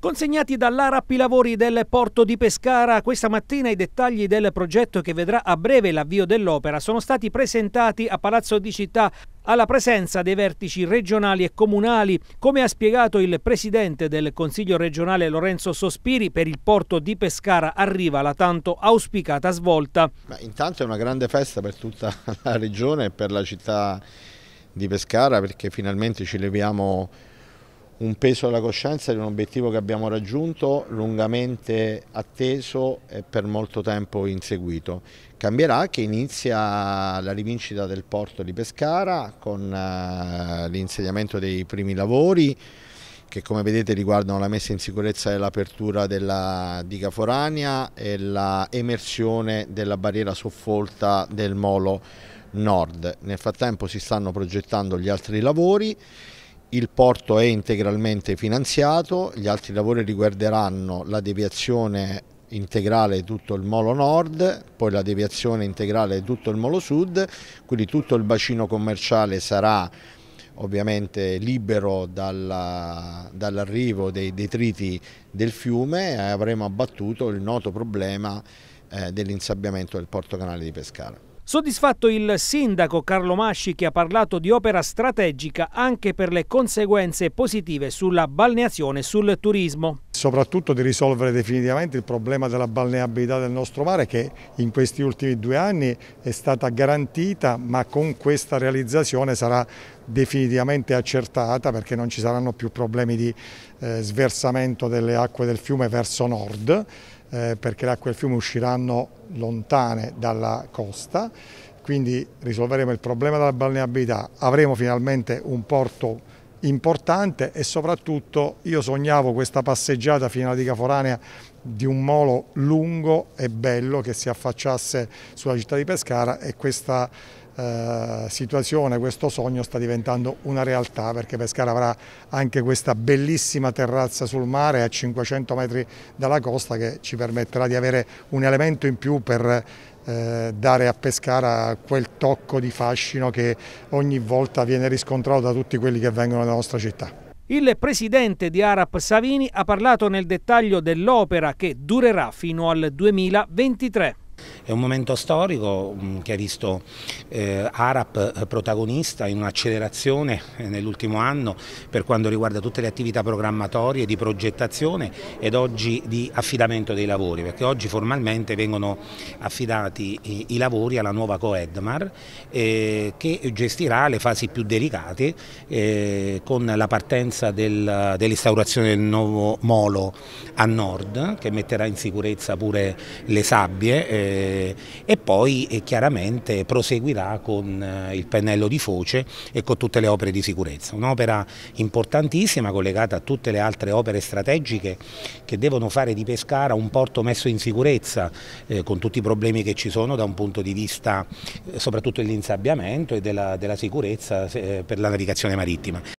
Consegnati dall'ARAP i lavori del porto di Pescara, questa mattina i dettagli del progetto che vedrà a breve l'avvio dell'opera sono stati presentati a Palazzo di Città alla presenza dei vertici regionali e comunali, come ha spiegato il presidente del Consiglio regionale Lorenzo Sospiri, per il porto di Pescara arriva la tanto auspicata svolta. Ma intanto è una grande festa per tutta la regione e per la città di Pescara perché finalmente ci leviamo un peso alla coscienza di un obiettivo che abbiamo raggiunto, lungamente atteso e per molto tempo inseguito. Cambierà che inizia la rivincita del porto di Pescara con eh, l'insediamento dei primi lavori che come vedete riguardano la messa in sicurezza e l'apertura della diga forania e l'emersione della barriera soffolta del molo nord. Nel frattempo si stanno progettando gli altri lavori il porto è integralmente finanziato, gli altri lavori riguarderanno la deviazione integrale di tutto il molo nord, poi la deviazione integrale di tutto il molo sud, quindi tutto il bacino commerciale sarà ovviamente libero dall'arrivo dall dei detriti del fiume e avremo abbattuto il noto problema eh, dell'insabbiamento del porto canale di Pescara. Soddisfatto il sindaco Carlo Masci che ha parlato di opera strategica anche per le conseguenze positive sulla balneazione e sul turismo soprattutto di risolvere definitivamente il problema della balneabilità del nostro mare che in questi ultimi due anni è stata garantita ma con questa realizzazione sarà definitivamente accertata perché non ci saranno più problemi di eh, sversamento delle acque del fiume verso nord eh, perché le acque del fiume usciranno lontane dalla costa quindi risolveremo il problema della balneabilità, avremo finalmente un porto importante e soprattutto io sognavo questa passeggiata fino alla diga foranea di un molo lungo e bello che si affacciasse sulla città di Pescara e questa eh, situazione, questo sogno sta diventando una realtà perché Pescara avrà anche questa bellissima terrazza sul mare a 500 metri dalla costa che ci permetterà di avere un elemento in più per eh, dare a Pescara quel tocco di fascino che ogni volta viene riscontrato da tutti quelli che vengono nella nostra città. Il presidente di Arap Savini ha parlato nel dettaglio dell'opera che durerà fino al 2023. È un momento storico mm, che ha visto eh, ARAP eh, protagonista in un'accelerazione eh, nell'ultimo anno per quanto riguarda tutte le attività programmatorie di progettazione ed oggi di affidamento dei lavori, perché oggi formalmente vengono affidati i, i lavori alla nuova Coedmar eh, che gestirà le fasi più delicate eh, con la partenza del, dell'instaurazione del nuovo molo a nord che metterà in sicurezza pure le sabbie eh, e poi eh, chiaramente proseguirà con eh, il pennello di Foce e con tutte le opere di sicurezza. Un'opera importantissima collegata a tutte le altre opere strategiche che devono fare di Pescara un porto messo in sicurezza eh, con tutti i problemi che ci sono da un punto di vista eh, soprattutto dell'insabbiamento e della, della sicurezza eh, per la navigazione marittima.